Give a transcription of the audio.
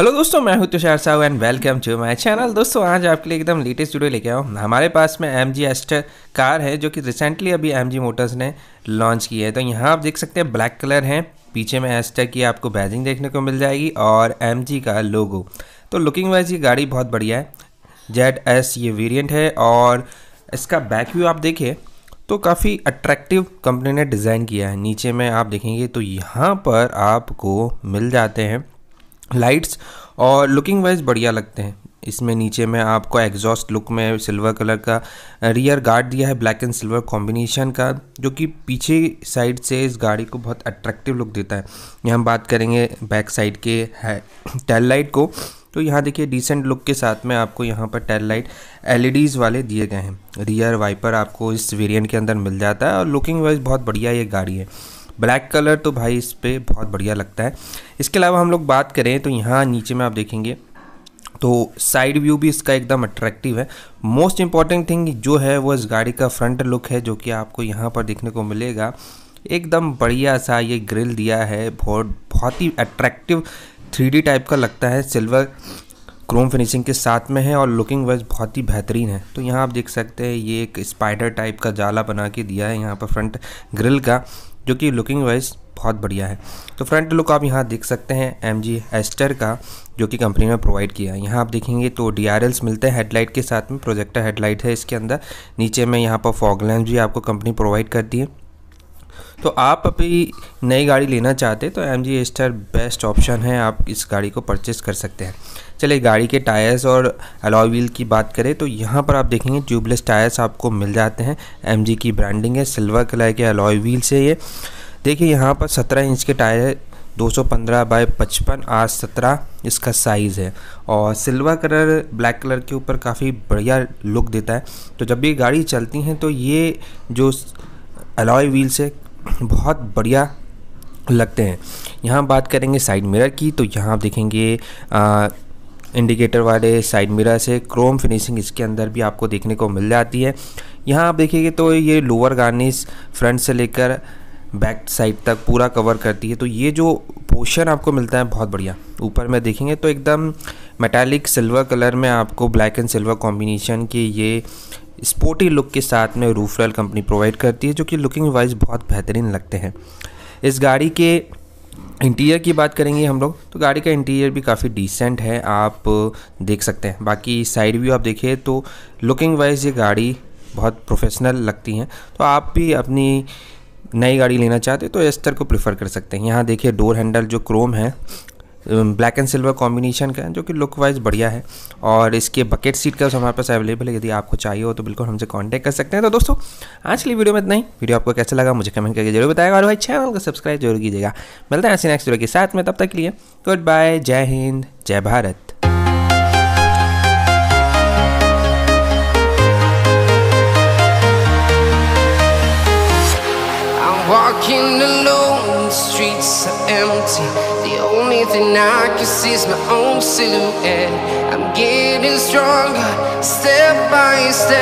Hello दोस्तों मैं हूं Tushar Sahu and welcome to my channel दोस्तों आज आपके लिए एकदम लेटेस्ट वीडियो लेके आऊँ हमारे पास में एम जी कार है जो कि रिसेंटली अभी एम जी मोटर्स ने लॉन्च की है तो यहाँ आप देख सकते हैं ब्लैक कलर है पीछे में एस्टर की आपको बैजिंग देखने को मिल जाएगी और एम का लोगो तो लुकिंग वाइज ये गाड़ी बहुत बढ़िया है जेड एस ये वेरियंट है और इसका बैक व्यू आप देखिए तो काफ़ी अट्रैक्टिव कंपनी ने डिज़ाइन किया है नीचे में आप देखेंगे तो यहाँ पर आपको मिल जाते हैं लाइट्स और लुकिंग वाइज बढ़िया लगते हैं इसमें नीचे में आपको एग्जॉस्ट लुक में सिल्वर कलर का रियर गार्ड दिया है ब्लैक एंड सिल्वर कॉम्बिनेशन का जो कि पीछे साइड से इस गाड़ी को बहुत अट्रैक्टिव लुक देता है यहाँ हम बात करेंगे बैक साइड के है टेल लाइट को तो यहाँ देखिए डिसेंट लुक के साथ में आपको यहाँ पर टेल लाइट एल e वाले दिए गए हैं रियर वाइपर आपको इस वेरियंट के अंदर मिल जाता है और लुकिंग वाइज बहुत बढ़िया ये गाड़ी है ब्लैक कलर तो भाई इस पर बहुत बढ़िया लगता है इसके अलावा हम लोग बात करें तो यहाँ नीचे में आप देखेंगे तो साइड व्यू भी इसका एकदम अट्रैक्टिव है मोस्ट इम्पॉर्टेंट थिंग जो है वो इस गाड़ी का फ्रंट लुक है जो कि आपको यहाँ पर देखने को मिलेगा एकदम बढ़िया सा ये ग्रिल दिया है बहुत बहुत ही अट्रैक्टिव थ्री टाइप का लगता है सिल्वर क्रोम फिनिशिंग के साथ में है और लुकिंग वाइज बहुत ही बेहतरीन है तो यहाँ आप देख सकते हैं ये एक स्पाइडर टाइप का जाला बना के दिया है यहाँ पर फ्रंट ग्रिल का जो कि लुकिंग वाइज बहुत बढ़िया है तो फ्रंट लुक आप यहाँ देख सकते हैं एम जी एस्टर का जो कि कंपनी में प्रोवाइड किया है यहाँ आप देखेंगे तो डी आर एल्स मिलते हैं हेडलाइट के साथ में प्रोजेक्टर हेडलाइट है इसके अंदर नीचे में यहाँ पर फॉगलैम्प भी आपको कंपनी प्रोवाइड करती है तो आप अभी नई गाड़ी लेना चाहते तो M G Astor best option है आप इस गाड़ी को परचेस कर सकते हैं चलिए गाड़ी के टायर्स और अलॉय व्हील की बात करें तो यहाँ पर आप देखेंगे ट्यूबलेस टायर्स आपको मिल जाते हैं एम की ब्रांडिंग है सिल्वर कलर के अलॉय व्हील से ये देखिए यहाँ पर 17 इंच के टायर 215 बाय 55 आठ सत्रह इसका साइज़ है और सिल्वर कलर ब्लैक कलर के ऊपर काफ़ी बढ़िया लुक देता है तो जब भी गाड़ी चलती हैं तो ये जो अलॉय व्हील्स है बहुत बढ़िया लगते हैं यहाँ बात करेंगे साइड मिरर की तो यहाँ आप देखेंगे आ, इंडिकेटर वाले साइड मिरर से क्रोम फिनिशिंग इसके अंदर भी आपको देखने को मिल जाती है यहाँ आप देखेंगे तो ये लोअर गार्निश फ्रंट से लेकर बैक साइड तक पूरा कवर करती है तो ये जो पोशन आपको मिलता है बहुत बढ़िया ऊपर में देखेंगे तो एकदम मेटालिक सिल्वर कलर में आपको ब्लैक एंड सिल्वर कॉम्बिनेशन के ये स्पोर्टी लुक के साथ में रूफ रॉयल कंपनी प्रोवाइड करती है जो कि लुकिंग वाइज बहुत बेहतरीन लगते हैं इस गाड़ी के इंटीरियर की बात करेंगे हम लोग तो गाड़ी का इंटीरियर भी काफ़ी डिसेंट है आप देख सकते हैं बाकी साइड व्यू आप देखिए तो लुकिंग वाइज ये गाड़ी बहुत प्रोफेशनल लगती हैं तो आप भी अपनी नई गाड़ी लेना चाहते तो एस्टर को प्रेफर कर सकते हैं यहाँ देखिए डोर हैंडल जो क्रोम है ब्लैक एंड सिल्वर कॉम्बिनेशन का है जो कि लुक वाइज बढ़िया है और इसके बकेट सीट का हमारे पास अवेलेबल है यदि आपको चाहिए हो तो बिल्कुल हमसे कॉन्टैक्ट कर सकते हैं तो दोस्तों आज की वीडियो में इतना ही वीडियो आपको कैसा लगा मुझे कमेंट करके जरूर बताएगा और भाई चैनल को सब्सक्राइब जरूर कीजिएगा मिलते हैं ऐसे नेक्स्ट वीडियो के साथ में तब तक के लिए गुड बाय जय हिंद जय Bharat Walking alone, the streets are empty. The only thing I can see is my own silhouette. I'm getting stronger, step by step.